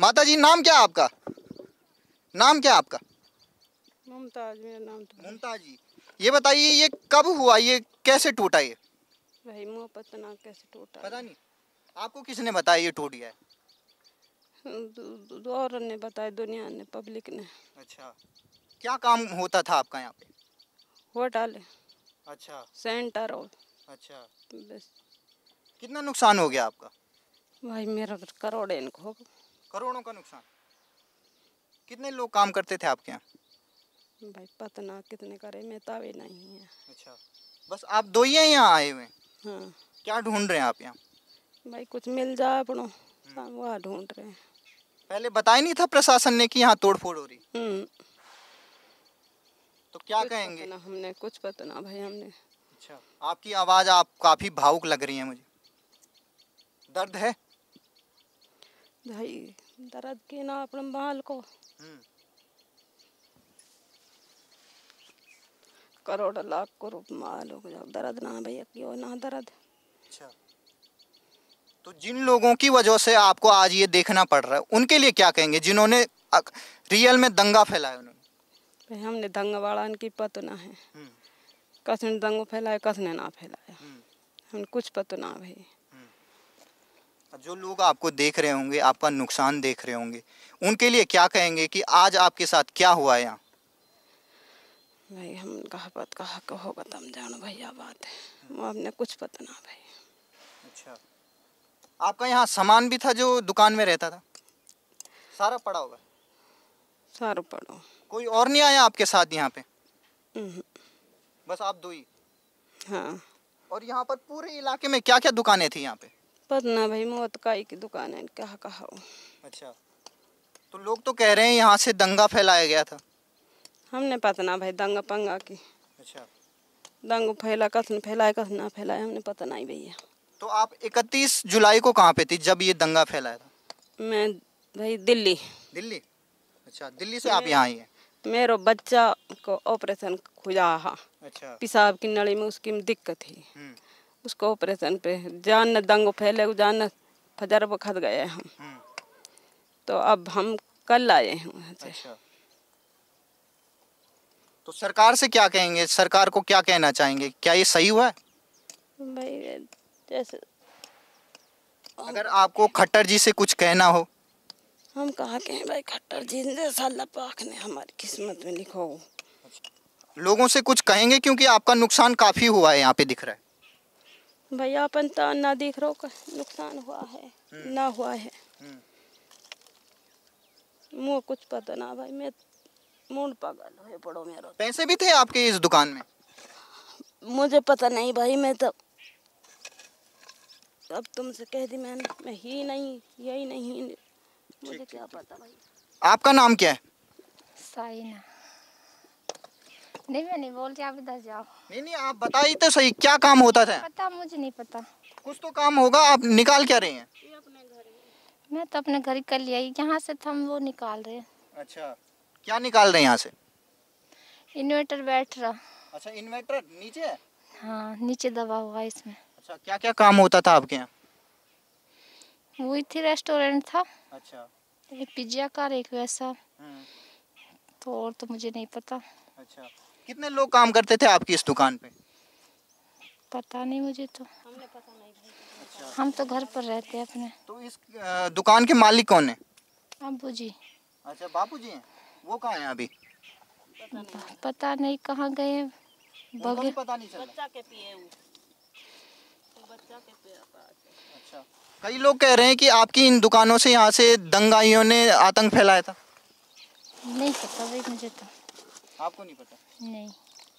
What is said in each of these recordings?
माता जी नाम क्या आपका नाम क्या आपका मुमताज मेरा नाम तो मुमताज जी ये बताइए ये कब हुआ ये कैसे टूटा ये भाई मुँह पता ना कैसे टूटा पता नहीं आपको किसने बताया ये टूट गया है औरत ने बताया दुनिया ने पब्लिक ने अच्छा क्या काम होता था आपका यहाँ पे होटल अच्छा सेंटर और अच्छा बस कितना नुकसान हो गया आपका भाई मेरा करोड़ इनको करोड़ों का नुकसान कितने लोग काम करते थे आपके यहाँ भाई पतना कितने करे मैं तावे तो नहीं है अच्छा बस आप दो ही हैं यहाँ आए हुए हाँ क्या ढूंढ रहे हैं आप यहाँ भाई कुछ मिल जाए अपनो हम्म। वहाँ ढूंढ रहे हैं पहले बताया नहीं था प्रशासन ने कि यहाँ तोड़फोड़ हो रही हम्म। तो क्या कहेंगे ना हमने कुछ पता ना भाई हमने अच्छा आपकी आवाज़ आप काफ़ी भावुक लग रही है मुझे दर्द है भाई दर्द के ना अपने बाल को हम्म। करोड़ लाख को रूप माल हो जाओ दर्द ना भैया क्यों ना दर्द अच्छा तो जिन लोगों की वजह से आपको आज ये देखना पड़ रहा है उनके लिए क्या कहेंगे जिन्होंने रियल में दंगा फैलाया उन्होंने हमने दंगा वाला इनकी पत ना है हम्म। कसने दंगा फैलाया कसने ना फैलाया हम्म। हम कुछ पत ना भाई तो जो लोग आपको देख रहे होंगे आपका नुकसान देख रहे होंगे उनके लिए क्या कहेंगे कि आज आपके साथ क्या हुआ यहाँ भाई हम कहा बात कहा कहो बताम जानो भैया बात है वो हमने कुछ पता ना भाई अच्छा आपका यहाँ सामान भी था जो दुकान में रहता था सारा पड़ा होगा सारा पड़ा कोई और नहीं आया आपके साथ यहाँ पे हम्म। बस आप दो ही हाँ और यहाँ पर पूरे इलाके में क्या क्या दुकानें थी यहाँ पे पदना भाई का एक दुकान है कहा कहा वो अच्छा तो लोग तो कह रहे हैं यहाँ से दंगा फैलाया गया था हमने पता ना भाई दंगा पंगा की अच्छा दंग फैला कथन फैलाए कथन ना फैलाए हमने पता नहीं भैया तो आप 31 जुलाई को कहाँ पे थी जब ये दंगा फैलाया था मैं भाई दिल्ली दिल्ली अच्छा दिल्ली से आप यहाँ आई हैं मेरा बच्चा को ऑपरेशन खुजा अच्छा पिशाब की नली में उसकी दिक्कत थी हम्म। उसको ऑपरेशन पे जान न दंग फैले जान फजर बखत गए हम हम्म। तो अब हम कल आए हैं वहाँ से अच्छा। तो सरकार से क्या कहेंगे सरकार को क्या कहना चाहेंगे क्या ये सही हुआ भाई जैसे अगर आपको खट्टर जी से कुछ कहना हो हम कहा के भाई खट्टर जी ने तो साला पाक ने हमारी किस्मत में लिखो अच्छा। लोगों से कुछ कहेंगे क्योंकि आपका नुकसान काफी हुआ है यहाँ पे दिख रहा है भैया अपन तो ना देख रहो नुकसान हुआ है हम्म। ना हुआ है हम्म। मुँह कुछ पता ना भाई मैं मूड पागल है पड़ो मेरा तो। पैसे भी थे आपके इस दुकान में मुझे पता नहीं भाई मैं तो अब तुमसे कह दी मैंने मैं ही नहीं यही नहीं मुझे क्या पता भाई आपका नाम क्या है साइना नहीं मैं नहीं बोलती आप इधर जाओ नहीं नहीं आप बताइए तो सही क्या काम होता था पता मुझे नहीं पता कुछ तो काम होगा आप निकाल क्या रहे हैं मैं तो अपने घर कर लिया यहाँ से तो हम वो निकाल रहे हैं अच्छा क्या निकाल रहे हैं यहाँ से इन्वर्टर बैठ रहा अच्छा इन्वर्टर नीचे हाँ नीचे दबा हुआ इसमें अच्छा क्या क्या काम होता था आपके यहाँ वो थी रेस्टोरेंट था अच्छा एक पिज्जा का एक वैसा हम्म। तो और तो मुझे नहीं पता अच्छा कितने लोग काम करते थे आपकी इस दुकान पे पता नहीं मुझे तो हमने पता नहीं हम तो घर पर रहते हैं अपने तो इस दुकान के मालिक कौन है अबू जी अच्छा बापू जी वो कहाँ है अभी पता नहीं, कहाँ गए बगे पता नहीं बच्चा के पिए तो अच्छा कई लोग कह रहे हैं कि आपकी इन दुकानों से यहाँ से दंगाइयों ने आतंक फैलाया था नहीं पता भाई मुझे तो आपको नहीं पता नहीं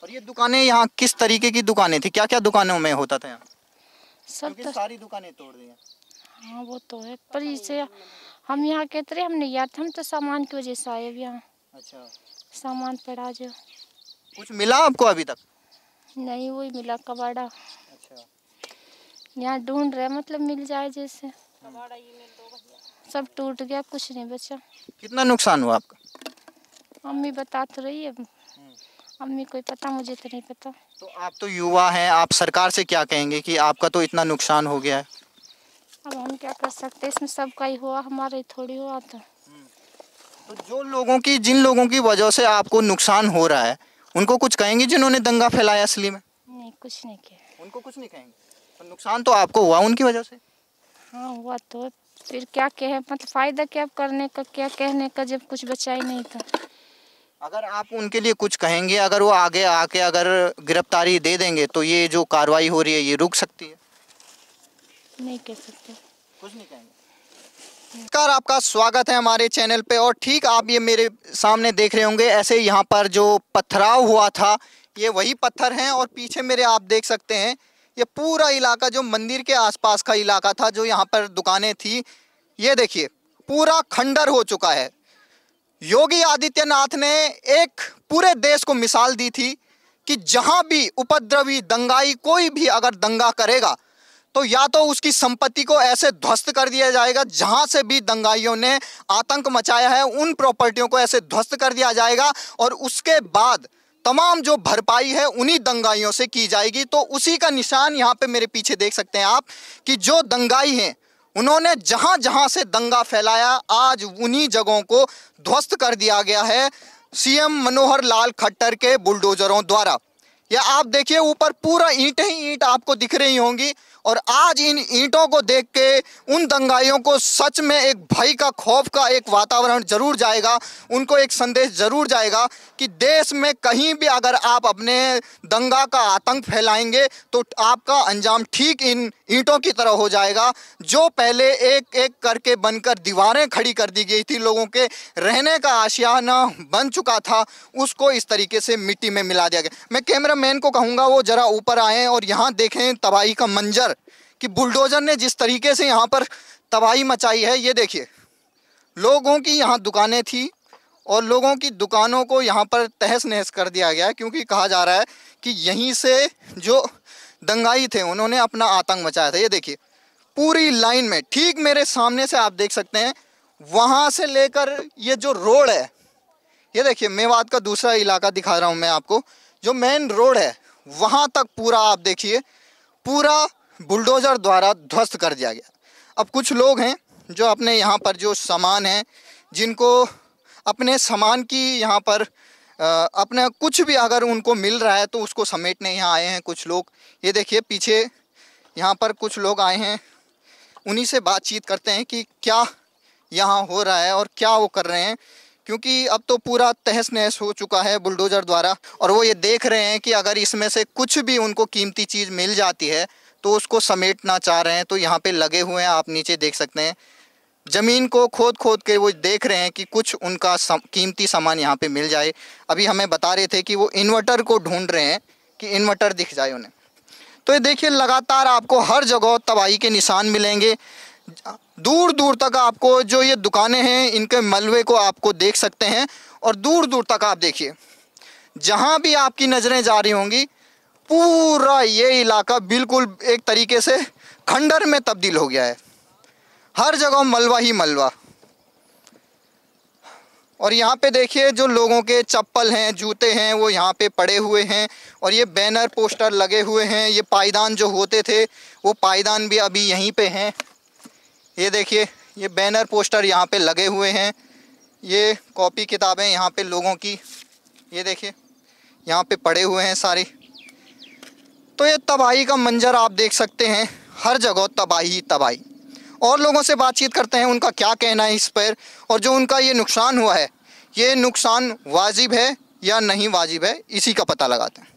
और ये दुकानें यहाँ किस तरीके की दुकानें थी क्या क्या दुकानों में होता था यहाँ सब तो सारी दुकानें तोड़ दी हाँ वो तो है पर इसे हम यहाँ कहते रहे हम नहीं आते हम तो सामान की वजह से आए यहाँ अच्छा सामान पड़ा जो कुछ मिला आपको अभी तक नहीं वही मिला कबाड़ा अच्छा यहाँ ढूंढ रहे मतलब मिल जाए जैसे सब टूट गया कुछ नहीं बचा कितना नुकसान हुआ आपका मम्मी बता तो रही है मम्मी कोई पता मुझे तो नहीं पता तो आप तो युवा हैं आप सरकार से क्या कहेंगे कि आपका तो इतना नुकसान हो गया है अब हम क्या कर सकते इसमें सबका ही हुआ हमारे थोड़ी हुआ था तो जो लोगों की जिन लोगों की वजह से आपको नुकसान हो रहा है उनको कुछ कहेंगे जिन्होंने दंगा फैलाया असली में नहीं कुछ नहीं किया उनको कुछ नहीं कहेंगे तो नुकसान तो आपको हुआ उनकी वजह से हाँ हुआ तो फिर क्या कहे मतलब फ़ायदा क्या करने का क्या कहने का जब कुछ बचा ही नहीं था अगर आप उनके लिए कुछ कहेंगे अगर वो आगे आके अगर गिरफ्तारी दे देंगे तो ये जो कार्रवाई हो रही है ये रुक सकती है नहीं कह सकते कुछ नहीं कहेंगे नमस्कार आपका स्वागत है हमारे चैनल पे और ठीक आप ये मेरे सामने देख रहे होंगे ऐसे यहाँ पर जो पथराव हुआ था ये वही पत्थर हैं और पीछे मेरे आप देख सकते हैं ये पूरा इलाका जो मंदिर के आसपास का इलाका था जो यहाँ पर दुकानें थी ये देखिए पूरा खंडर हो चुका है योगी आदित्यनाथ ने एक पूरे देश को मिसाल दी थी कि जहां भी उपद्रवी दंगाई कोई भी अगर दंगा करेगा तो या तो उसकी संपत्ति को ऐसे ध्वस्त कर दिया जाएगा जहां से भी दंगाइयों ने आतंक मचाया है उन प्रॉपर्टियों को ऐसे ध्वस्त कर दिया जाएगा और उसके बाद तमाम जो भरपाई है उन्हीं दंगाइयों से की जाएगी तो उसी का निशान यहाँ पे मेरे पीछे देख सकते हैं आप कि जो दंगाई हैं उन्होंने जहां जहां से दंगा फैलाया आज उन्हीं जगहों को ध्वस्त कर दिया गया है सीएम मनोहर लाल खट्टर के बुलडोजरों द्वारा या आप देखिए ऊपर पूरा ईंट ही ईंट आपको दिख रही होंगी और आज इन ईंटों को देख के उन दंगाइयों को सच में एक भय का खौफ का एक वातावरण जरूर जाएगा उनको एक संदेश जरूर जाएगा कि देश में कहीं भी अगर आप अपने दंगा का आतंक फैलाएंगे तो आपका अंजाम ठीक इन ईंटों की तरह हो जाएगा जो पहले एक एक करके बनकर दीवारें खड़ी कर दी गई थी लोगों के रहने का आशियाना बन चुका था उसको इस तरीके से मिट्टी में मिला दिया गया मैं कैमरा मैन को कहूँगा वो ज़रा ऊपर आएँ और यहाँ देखें तबाही का मंजर कि बुलडोजर ने जिस तरीके से यहाँ पर तबाही मचाई है ये देखिए लोगों की यहाँ दुकानें थी और लोगों की दुकानों को यहाँ पर तहस नहस कर दिया गया क्योंकि कहा जा रहा है कि यहीं से जो दंगाई थे उन्होंने अपना आतंक मचाया था ये देखिए पूरी लाइन में ठीक मेरे सामने से आप देख सकते हैं वहाँ से लेकर ये जो रोड है ये देखिए मेवात का दूसरा इलाका दिखा रहा हूँ मैं आपको जो मेन रोड है वहाँ तक पूरा आप देखिए पूरा बुलडोज़र द्वारा ध्वस्त कर दिया गया अब कुछ लोग हैं जो अपने यहाँ पर जो सामान हैं जिनको अपने सामान की यहाँ पर अपने कुछ भी अगर उनको मिल रहा है तो उसको समेटने यहाँ आए हैं कुछ लोग ये देखिए पीछे यहाँ पर कुछ लोग आए हैं उन्हीं से बातचीत करते हैं कि क्या यहाँ हो रहा है और क्या वो कर रहे हैं क्योंकि अब तो पूरा तहस नहस हो चुका है बुलडोजर द्वारा और वो ये देख रहे हैं कि अगर इसमें से कुछ भी उनको कीमती चीज़ मिल जाती है तो उसको समेटना चाह रहे हैं तो यहाँ पे लगे हुए हैं आप नीचे देख सकते हैं ज़मीन को खोद खोद के वो देख रहे हैं कि कुछ उनका सम, कीमती सामान यहाँ पे मिल जाए अभी हमें बता रहे थे कि वो इन्वर्टर को ढूंढ रहे हैं कि इन्वर्टर दिख जाए उन्हें तो ये देखिए लगातार आपको हर जगह तबाही के निशान मिलेंगे दूर दूर तक आपको जो ये दुकानें हैं इनके मलबे को आपको देख सकते हैं और दूर दूर तक आप देखिए जहाँ भी आपकी नज़रें जा रही होंगी पूरा ये इलाका बिल्कुल एक तरीके से खंडर में तब्दील हो गया है हर जगह मलबा ही मलबा और यहाँ पे देखिए जो लोगों के चप्पल हैं जूते हैं वो यहाँ पे पड़े हुए हैं और ये बैनर पोस्टर लगे हुए हैं ये पायदान जो होते थे वो पायदान भी अभी यहीं पे हैं ये देखिए ये बैनर पोस्टर यहाँ पे लगे हुए हैं ये कॉपी किताबें यहाँ पे लोगों की ये देखिए यहाँ पे पड़े हुए हैं सारे तो ये तबाही का मंजर आप देख सकते हैं हर जगह तबाही तबाही और लोगों से बातचीत करते हैं उनका क्या कहना है इस पर और जो उनका ये नुकसान हुआ है ये नुकसान वाजिब है या नहीं वाजिब है इसी का पता लगाते हैं